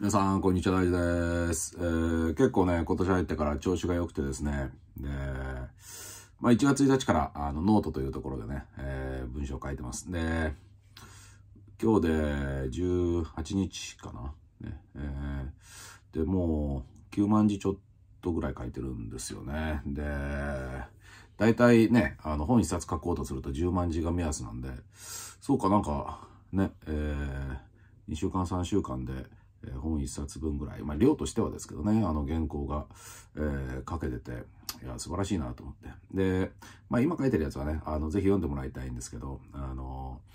皆さん、こんにちは、大地です。えー、結構ね、今年入ってから調子が良くてですね、で、まあ、1月1日からあのノートというところでね、えー、文章を書いてます。で、今日で18日かな。ねえー、で、もう9万字ちょっとぐらい書いてるんですよね。で、大体ね、あの本一冊書こうとすると10万字が目安なんで、そうかなんかね、えー、2週間3週間で、え本1冊分ぐらい、まあ、量としてはですけどね、あの原稿が、えー、かけてて、いや、素晴らしいなと思って。で、まあ、今書いてるやつはね、あの、ぜひ読んでもらいたいんですけど、あのー、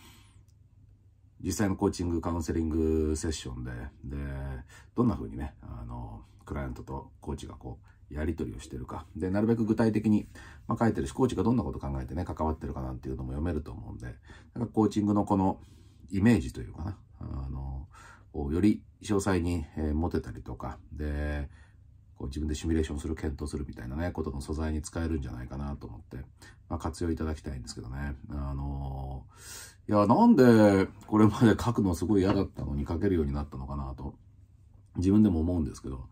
実際のコーチング、カウンセリングセッションで、で、どんな風にね、あのクライアントとコーチがこう、やり取りをしてるか。で、なるべく具体的に、まあ、書いてるし、コーチがどんなこと考えてね、関わってるかなんていうのも読めると思うんで、なんかコーチングのこのイメージというかな、あの、をより詳細に、え持てたりとか、で、こう自分でシミュレーションする、検討するみたいなね、ことの素材に使えるんじゃないかなと思って、まあ、活用いただきたいんですけどね。あのー、いや、なんでこれまで書くのすごい嫌だったのに書けるようになったのかなと、自分でも思うんですけど、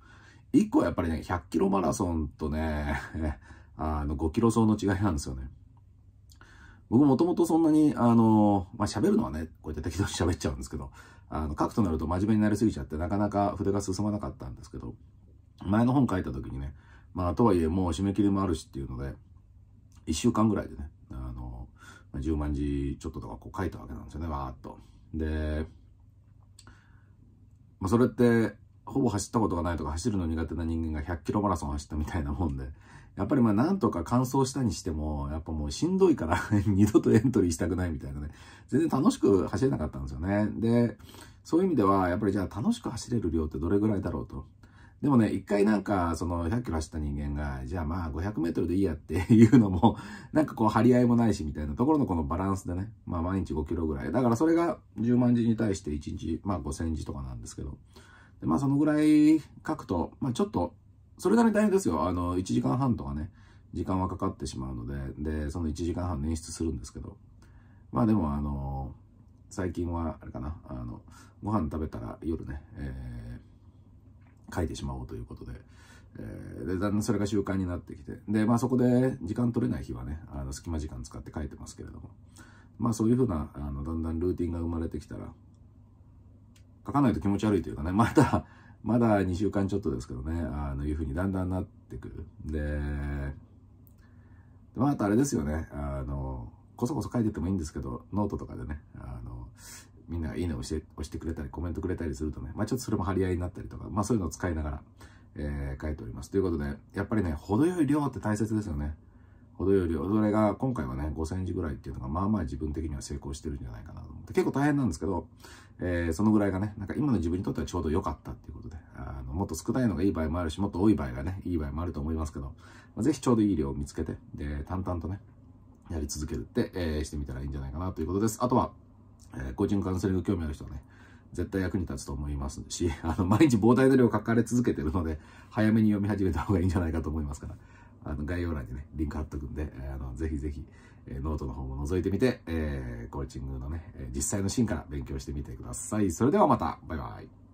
1個はやっぱりね、100キロマラソンとね、あの、5キロ走の違いなんですよね。僕もともとそんなに、あの、まあ、喋るのはね、こうやって適当に喋っちゃうんですけど、あの、書くとなると真面目になりすぎちゃって、なかなか筆が進まなかったんですけど、前の本書いた時にね、まあ、とはいえもう締め切りもあるしっていうので、1週間ぐらいでね、あの、10万字ちょっととかこう書いたわけなんですよね、わーっと。で、まあ、それって、ほぼ走ったことがないとか走るの苦手な人間が100キロマラソン走ったみたいなもんで、やっぱりまあなんとか完走したにしても、やっぱもうしんどいから 二度とエントリーしたくないみたいなね。全然楽しく走れなかったんですよね。で、そういう意味では、やっぱりじゃあ楽しく走れる量ってどれぐらいだろうと。でもね、一回なんか、その100キロ走った人間が、じゃあまあ500メートルでいいやって いうのも、なんかこう張り合いもないしみたいなところのこのバランスでね、まあ毎日5キロぐらい。だからそれが10万字に対して1日、まあ5000字とかなんですけど。でまあそのぐらい書くと、まあちょっとそれなりに大変ですよ。あの、1時間半とかね、時間はかかってしまうので、で、その1時間半捻出するんですけど、まあでも、あの、最近は、あれかな、あの、ご飯食べたら夜ね、えー、書いてしまおうということで、えー、で、だんだんそれが習慣になってきて、で、まあそこで時間取れない日はね、あの、隙間時間使って書いてますけれども、まあそういうふうな、あの、だんだんルーティンが生まれてきたら、書かないと気持ち悪いというかね、またまだ2週間ちょっとですけどね、あの、いうふうにだんだんなってくる。で、まあ、あとあれですよね、あの、こそこそ書いててもいいんですけど、ノートとかでね、あの、みんながいいねを押して、押してくれたり、コメントくれたりするとね、まあちょっとそれも張り合いになったりとか、まあそういうのを使いながら、えー、書いております。ということで、やっぱりね、程よい量って大切ですよね。程よい量。それが、今回はね、5センチぐらいっていうのが、まあまあ自分的には成功してるんじゃないかなとって結構大変なんですけど、えー、そのぐらいがね、なんか今の自分にとってはちょうど良かったっていうことで、あの、もっと少ないのがいい場合もあるし、もっと多い場合がね、いい場合もあると思いますけど、まあ、ぜひちょうどいい量を見つけて、で、淡々とね、やり続けるって、えー、してみたらいいんじゃないかなということです。あとは、えー、コカウンセリング興味ある人はね、絶対役に立つと思いますし、あの、毎日膨大な量書かれ続けてるので、早めに読み始めた方がいいんじゃないかと思いますから、あの、概要欄にね、リンク貼っとくんで、あの、ぜひぜひ、えー、ノートの方も覗いてみて、えーチングのね、実際のシーンから勉強してみてください。それではまた、バイバイ。